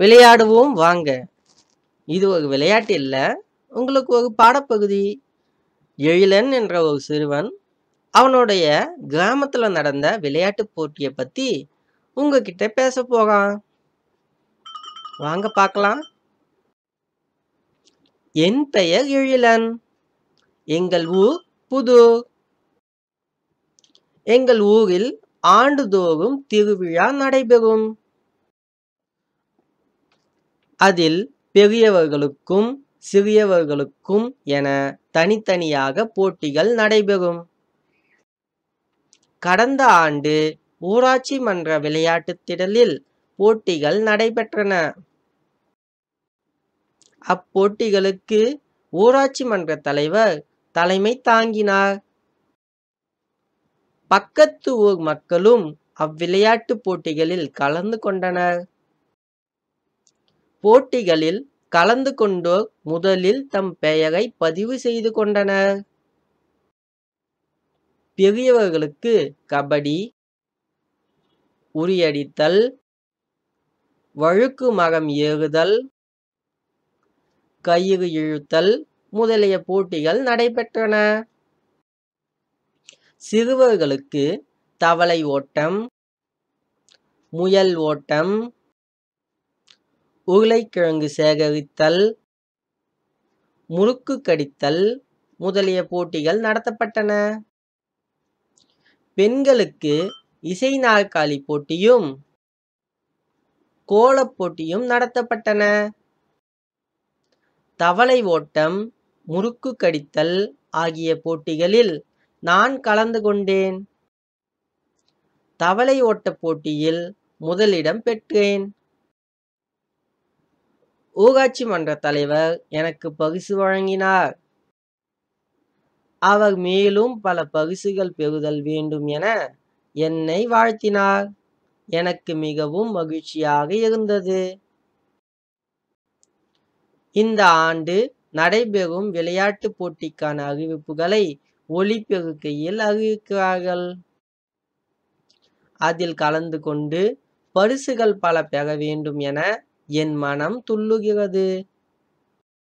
விளையாடுவோம் வாங்க இது ஒரு விளையாட்டு இல்லை உங்களுக்கு ஒரு பாடப்பகுதி எழிலன் என்ற ஒரு சிறுவன் அவனுடைய கிராமத்தில் நடந்த விளையாட்டு போட்டியை பற்றி உங்ககிட்ட பேச போகான் வாங்க பார்க்கலாம் என் பெயர் எழிலன் எங்கள் ஊர் புது எங்கள் ஊரில் ஆண்டுதோறும் திருவிழா நடைபெறும் அதில் பெரியவர்களுக்கும் சிறியவர்களுக்கும் என தனித்தனியாக போட்டிகள் நடைபெறும் கடந்த ஆண்டு ஊராட்சி மன்ற விளையாட்டுத் திடலில் போட்டிகள் நடைபெற்றன அப்போட்டிகளுக்கு ஊராட்சி மன்ற தலைவர் தலைமை தாங்கினார் பக்கத்து ஊர் மக்களும் அவ்விளையாட்டு போட்டிகளில் கலந்து கொண்டனர் போட்டிகளில் கலந்து கொண்டோர் முதலில் தம் பெயரை பதிவு செய்து கொண்டனர் பெரியவர்களுக்கு கபடி உரியடித்தல் வழுக்கு மரம் ஏறுதல் கயிறு இழுத்தல் முதலிய போட்டிகள் நடைபெற்றன சிறுவர்களுக்கு தவளை ஓட்டம் முயல் ஓட்டம் உருளைக்கிழங்கு சேகரித்தல் முறுக்கு கடித்தல் முதலிய போட்டிகள் நடத்தப்பட்டன பெண்களுக்கு இசை நாற்காலி போட்டியும் கோலப் போட்டியும் நடத்தப்பட்டன தவளை ஓட்டம் முறுக்கு கடித்தல் ஆகிய போட்டிகளில் நான் கலந்து கொண்டேன் தவளை ஓட்ட போட்டியில் முதலிடம் பெற்றேன் ஊராட்சி மன்ற தலைவர் எனக்கு பரிசு வழங்கினார் அவர் மேலும் பல பரிசுகள் பெறுதல் வேண்டும் என என்னை வாழ்த்தினார் எனக்கு மிகவும் மகிழ்ச்சியாக இருந்தது இந்த ஆண்டு நடைபெறும் விளையாட்டு போட்டிக்கான அறிவிப்புகளை ஒளிப்பெருக்கையில் அறிவிக்கிறார்கள் அதில் கலந்து கொண்டு பரிசுகள் பல பெற வேண்டும் என என் மனம் துள்ளுகிறது